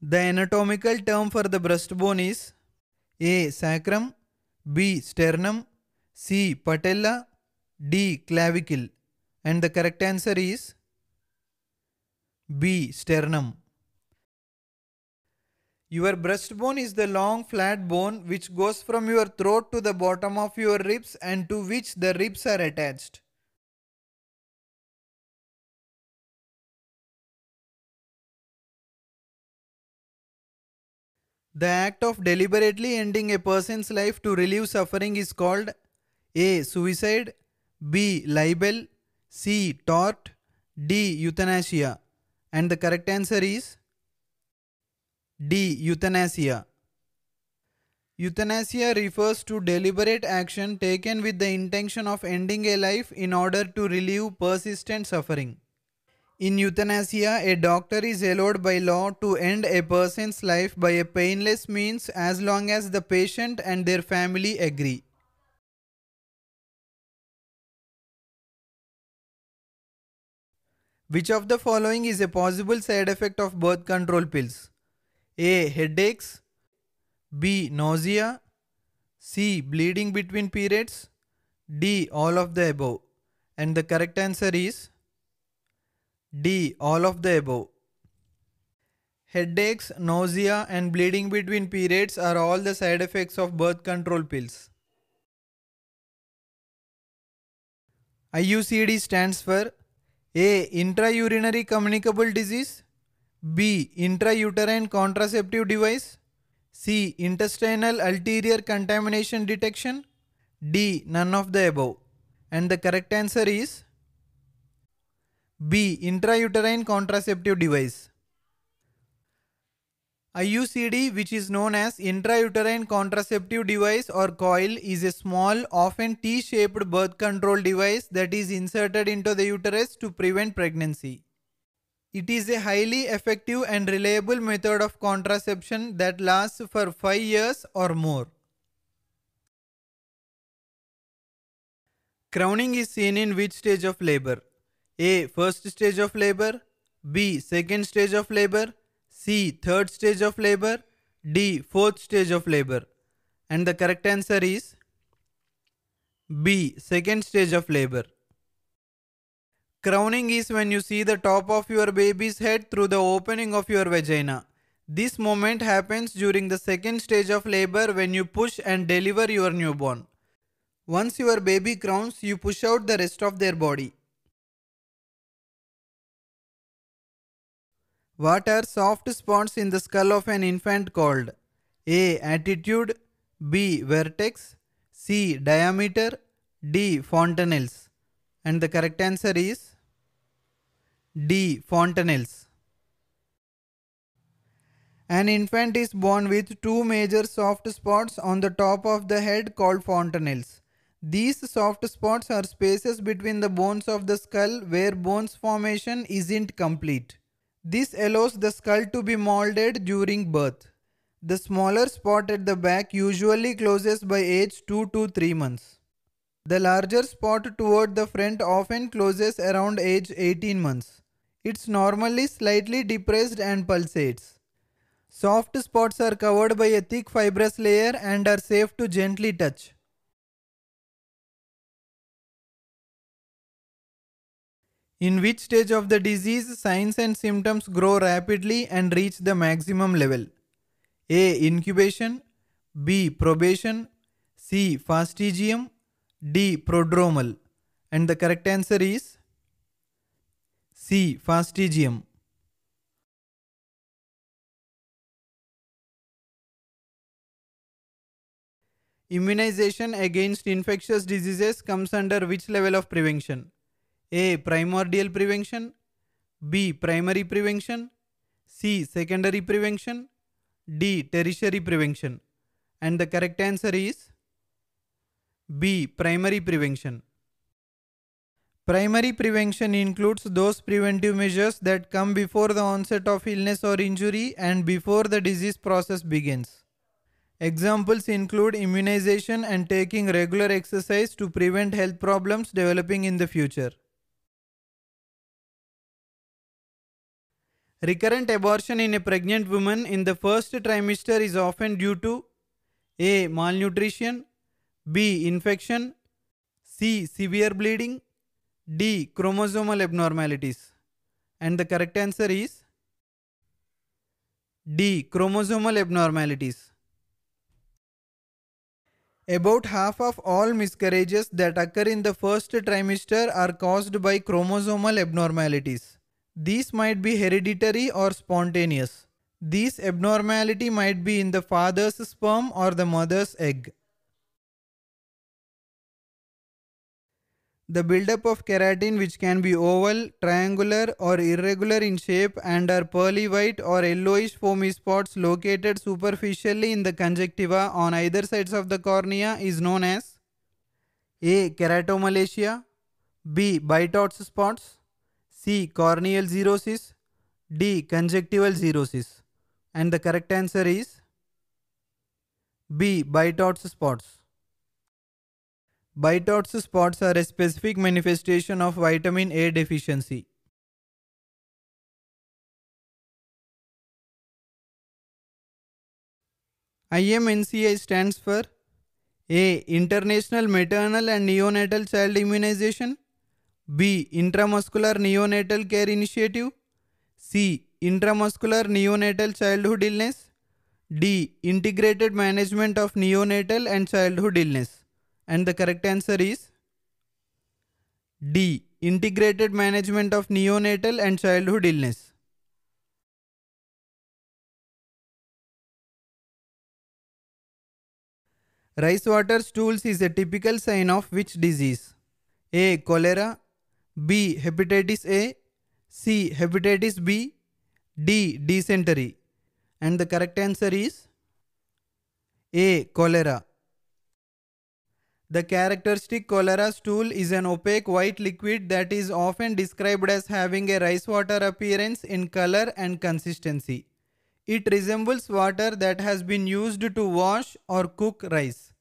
The anatomical term for the breastbone is A. Sacrum B. Sternum C. Patella D. Clavicle and the correct answer is B. Sternum. Your breastbone is the long flat bone which goes from your throat to the bottom of your ribs and to which the ribs are attached. The act of deliberately ending a person's life to relieve suffering is called A. Suicide B. Libel C. Tort D. Euthanasia and the correct answer is D. Euthanasia Euthanasia refers to deliberate action taken with the intention of ending a life in order to relieve persistent suffering. In euthanasia, a doctor is allowed by law to end a person's life by a painless means as long as the patient and their family agree. Which of the following is a possible side effect of birth control pills? A. Headaches B. Nausea C. Bleeding between periods D. All of the above. And the correct answer is D. All of the above. Headaches, nausea and bleeding between periods are all the side effects of birth control pills. IUCD stands for A. Intraurinary communicable disease B. Intrauterine contraceptive device C. Intestinal ulterior contamination detection D. None of the above. And the correct answer is B. Intrauterine contraceptive device. (IUCD), which is known as intrauterine contraceptive device or coil is a small often T-shaped birth control device that is inserted into the uterus to prevent pregnancy. It is a highly effective and reliable method of contraception that lasts for 5 years or more. Crowning is seen in which stage of labor? A. First stage of labor. B. Second stage of labor. C. Third stage of labor. D. Fourth stage of labor. And the correct answer is B. Second stage of labor. Crowning is when you see the top of your baby's head through the opening of your vagina. This moment happens during the second stage of labor when you push and deliver your newborn. Once your baby crowns, you push out the rest of their body. What are soft spots in the skull of an infant called? A. Attitude B. Vertex C. Diameter D. Fontanelles And the correct answer is D. Fontanelles An infant is born with two major soft spots on the top of the head called fontanelles. These soft spots are spaces between the bones of the skull where bones formation isn't complete. This allows the skull to be molded during birth. The smaller spot at the back usually closes by age 2 to 3 months. The larger spot toward the front often closes around age 18 months. It's normally slightly depressed and pulsates. Soft spots are covered by a thick fibrous layer and are safe to gently touch. In which stage of the disease signs and symptoms grow rapidly and reach the maximum level? A. Incubation B. Probation C. Fastigium D. Prodromal and the correct answer is C. Fastigium. Immunization against infectious diseases comes under which level of prevention? A. Primordial prevention. B. Primary prevention. C. Secondary prevention. D. Tertiary prevention. And the correct answer is B. Primary prevention. Primary prevention includes those preventive measures that come before the onset of illness or injury and before the disease process begins. Examples include immunization and taking regular exercise to prevent health problems developing in the future. Recurrent abortion in a pregnant woman in the first trimester is often due to A. Malnutrition B. Infection C. Severe bleeding D. Chromosomal abnormalities And the correct answer is D. Chromosomal abnormalities About half of all miscarriages that occur in the first trimester are caused by chromosomal abnormalities. These might be hereditary or spontaneous. These abnormality might be in the father's sperm or the mother's egg. The buildup of keratin which can be oval, triangular or irregular in shape and are pearly white or yellowish foamy spots located superficially in the conjunctiva on either sides of the cornea is known as A. Keratomalacia B. Bitots spots C. Corneal xerosis. D. Conjunctival xerosis. And the correct answer is B. Bitots spots. Bitots spots are a specific manifestation of vitamin A deficiency. IMNCI stands for A. International Maternal and Neonatal Child Immunization B. Intramuscular Neonatal Care Initiative. C. Intramuscular Neonatal Childhood Illness. D. Integrated Management of Neonatal and Childhood Illness. And the correct answer is D. Integrated Management of Neonatal and Childhood Illness. Rice water stools is a typical sign of which disease? A. Cholera B. Hepatitis A. C. Hepatitis B. D. Dysentery. And the correct answer is A. Cholera. The characteristic cholera stool is an opaque white liquid that is often described as having a rice water appearance in color and consistency. It resembles water that has been used to wash or cook rice.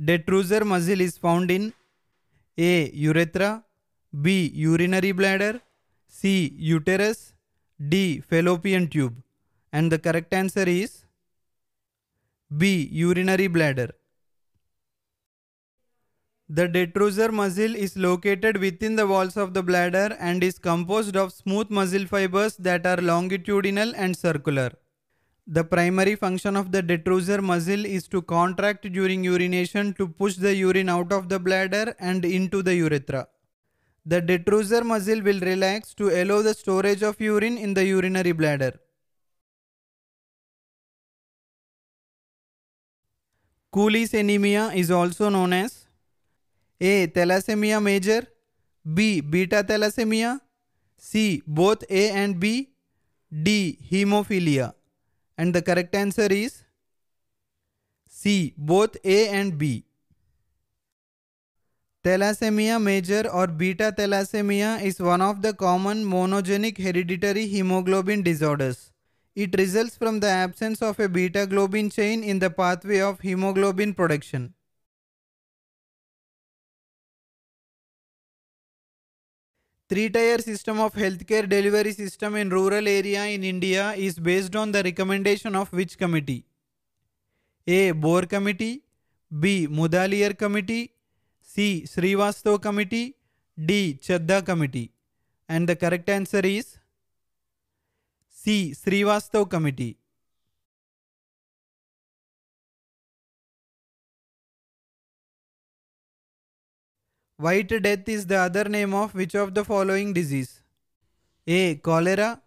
Detrusor muscle is found in A. Urethra B. Urinary bladder C. Uterus D. Fallopian tube and the correct answer is B. Urinary bladder. The detrusor muscle is located within the walls of the bladder and is composed of smooth muscle fibers that are longitudinal and circular. The primary function of the detrusor muscle is to contract during urination to push the urine out of the bladder and into the urethra. The detrusor muscle will relax to allow the storage of urine in the urinary bladder. Cooley's anemia is also known as A. Thalassemia major B. Beta thalassemia C. Both A and B D. Hemophilia and the correct answer is C. Both A and B. Thalassemia major or beta thalassemia is one of the common monogenic hereditary hemoglobin disorders. It results from the absence of a beta globin chain in the pathway of hemoglobin production. three-tier system of healthcare delivery system in rural area in India is based on the recommendation of which committee? A. Boer Committee B. Mudaliar Committee C. Srivastava Committee D. Chadda Committee and the correct answer is C. Srivastava Committee. White death is the other name of which of the following disease? A. Cholera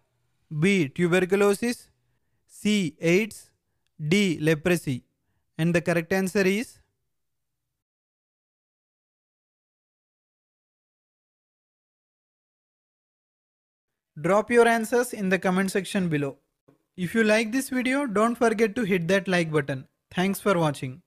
B. Tuberculosis C. AIDS D. Leprosy And the correct answer is Drop your answers in the comment section below. If you like this video, don't forget to hit that like button. Thanks for watching.